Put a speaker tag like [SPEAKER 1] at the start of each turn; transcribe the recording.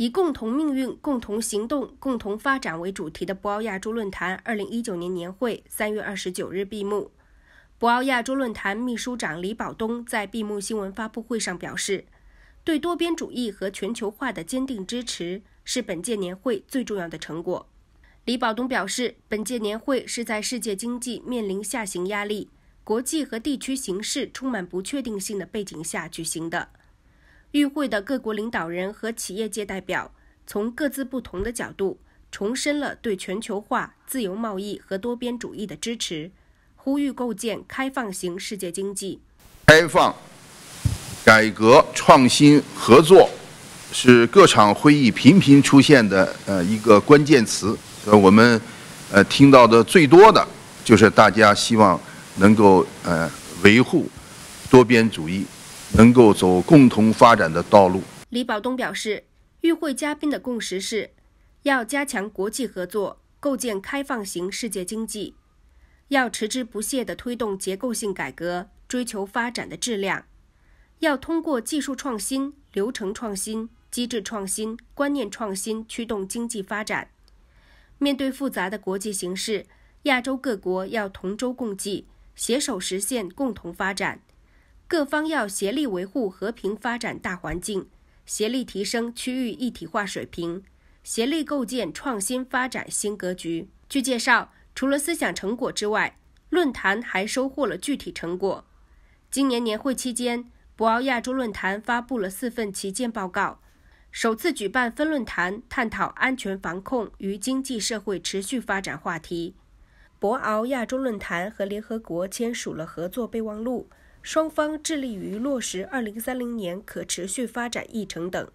[SPEAKER 1] 以“共同命运、共同行动、共同发展”为主题的博鳌亚洲论坛二零一九年年会三月二十九日闭幕。博鳌亚洲论坛秘书长李保东在闭幕新闻发布会上表示，对多边主义和全球化的坚定支持是本届年会最重要的成果。李保东表示，本届年会是在世界经济面临下行压力、国际和地区形势充满不确定性的背景下举行的。与会的各国领导人和企业界代表从各自不同的角度，重申了对全球化、自由贸易和多边主义的支持，呼吁构建开放型世界经济。
[SPEAKER 2] 开放、改革创新、合作，是各场会议频频出现的呃一个关键词。呃，我们，呃听到的最多的就是大家希望能够呃维护多边主义。能够走共同发展的道路。
[SPEAKER 1] 李保东表示，与会嘉宾的共识是要加强国际合作，构建开放型世界经济；要持之不懈地推动结构性改革，追求发展的质量；要通过技术创新、流程创新、机制创新、观念创新，驱动经济发展。面对复杂的国际形势，亚洲各国要同舟共济，携手实现共同发展。各方要协力维护和平发展大环境，协力提升区域一体化水平，协力构建创新发展新格局。据介绍，除了思想成果之外，论坛还收获了具体成果。今年年会期间，博鳌亚洲论坛发布了四份旗舰报告，首次举办分论坛，探讨安全防控与经济社会持续发展话题。博鳌亚洲论坛和联合国签署了合作备忘录。双方致力于落实《二零三零年可持续发展议程》等。